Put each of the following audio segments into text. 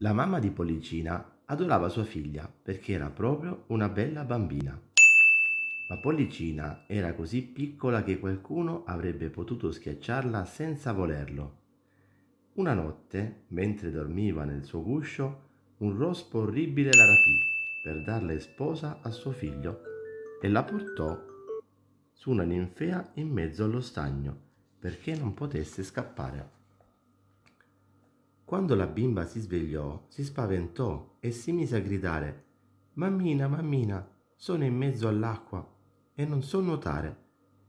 La mamma di Pollicina adorava sua figlia perché era proprio una bella bambina. Ma Pollicina era così piccola che qualcuno avrebbe potuto schiacciarla senza volerlo. Una notte, mentre dormiva nel suo guscio, un rospo orribile la rapì per darla in sposa a suo figlio e la portò su una ninfea in mezzo allo stagno perché non potesse scappare. Quando la bimba si svegliò, si spaventò e si mise a gridare Mammina, mammina, sono in mezzo all'acqua e non so nuotare.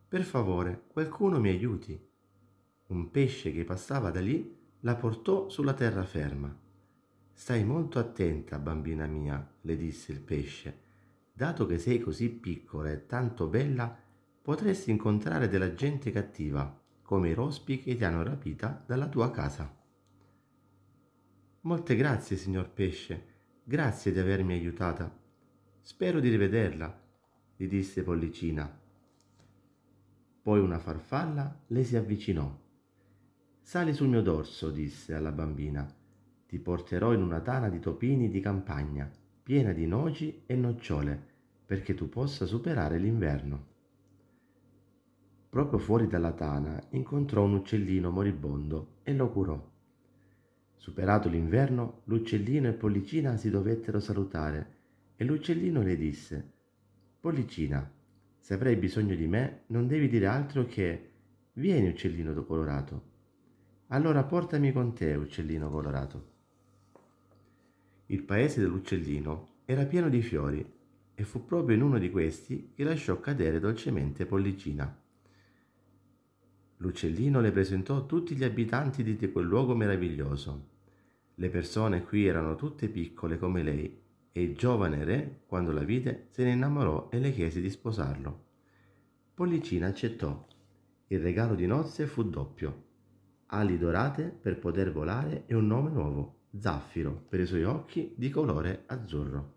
Per favore, qualcuno mi aiuti. Un pesce che passava da lì la portò sulla terraferma. Stai molto attenta, bambina mia, le disse il pesce. Dato che sei così piccola e tanto bella, potresti incontrare della gente cattiva, come i rospi che ti hanno rapita dalla tua casa. Molte grazie, signor Pesce, grazie di avermi aiutata. Spero di rivederla, gli disse Pollicina. Poi una farfalla le si avvicinò. Sali sul mio dorso, disse alla bambina. Ti porterò in una tana di topini di campagna, piena di noci e nocciole, perché tu possa superare l'inverno. Proprio fuori dalla tana incontrò un uccellino moribondo e lo curò. Superato l'inverno, l'uccellino e Pollicina si dovettero salutare e l'uccellino le disse Pollicina, se avrai bisogno di me non devi dire altro che vieni uccellino colorato. Allora portami con te, uccellino colorato. Il paese dell'uccellino era pieno di fiori e fu proprio in uno di questi che lasciò cadere dolcemente Pollicina. L'uccellino le presentò tutti gli abitanti di quel luogo meraviglioso. Le persone qui erano tutte piccole come lei e il giovane re, quando la vide, se ne innamorò e le chiese di sposarlo. Pollicina accettò. Il regalo di nozze fu doppio. Ali dorate per poter volare e un nome nuovo, Zaffiro, per i suoi occhi di colore azzurro.